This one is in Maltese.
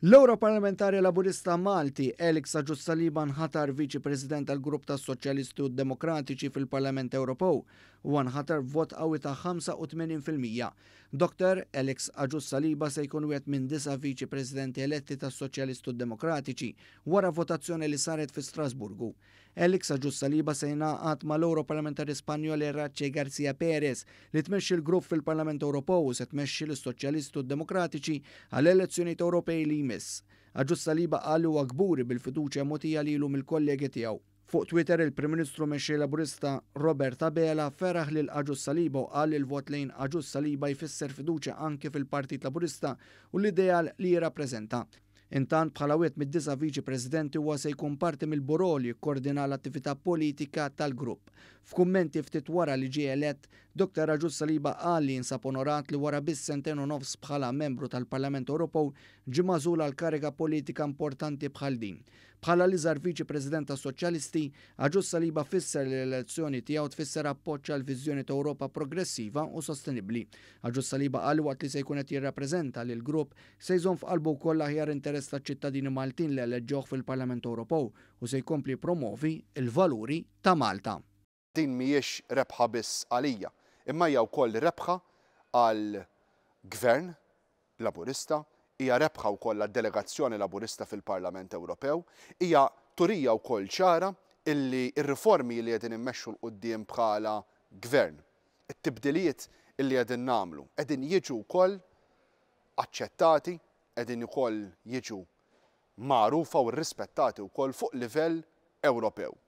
L-Europarlamentari Laburista Malti, Elix Ġussaliban ħatar viċi president tal grupp ta' Soċjalisti u Demokratiċi fil-Parlament Ewropew u ħatar vot qawwi ta' 85%. Dr. Elix Aġussaliba se jkun wieħed minn disa viċi prezidenti eletti ta' Soċjalisti u Demokratiċi wara votazzjoni li saret fi Strasburgu. Elix Aġussaliba se jingħaqad mal-Europarlamentari Spanjol Raċċe Garcia Perez li tmexxi l-grupp fil-Parlament Ewropew u se tmexxi l-Soċjalisti u Demokratiċi għall-elezzjonijiet Ewropej li jmiss. Aġus Saliba għallu għagburi bil-fiduċa motija li l-um il-kollegi tijaw. Fuq Twitter il-Prim Ministru Mexxi Laburista Robert Abela feraħ lil Aġus Saliba u qal il-vot lejn Aġus Saliba jfisser fiduċa anke fil-Partit Laburista u l-ideal li jirrappreżenta. Intant bħala wiet mid-disa viċi prezidenti huwa se jkun parti mill-buro li koordina l-attività politika tal-grupp. F'kummenti ftit wara li ġie elett, Dr. Raġus Saliba qal li insab onorat li wara biss senten u nofs bħala membru tal-Parlament Ewropew ġi mażul għal kariga politika importanti bħal din. Bħala li żar viċi President soċjalisti Raġus Saliba fisser l-elezzjoni tiegħu tfisser appoġġ għal viżjoni ta' Ewropa progressiva u sostenibbli. Raġus Saliba qal waqt li se jkun qed jirrappreżenta lil grupp se jżomm f'qalbu wkoll aħjar interess taċ-ċittadini Maltin li eleġġoh fil-Parlament Ewropew u se jkompli promovi il-valuri ta' Malta din miex rebħa biss għalija, imma hija wkoll rebħa għal gvern laburista, hija rebħa wkoll għal delegazzjoni laburista fil-Parlament Ewropew, hija turija wkoll ċara illi il riformi li qegħdin immexxu l qoddim bħala gvern, it-tibdiliet illi qegħdin namlu, qegħdin jiġu wkoll aċċettati, qegħdin ukoll jiġu magħrufa u rrispettati wkoll fuq livell Ewropew.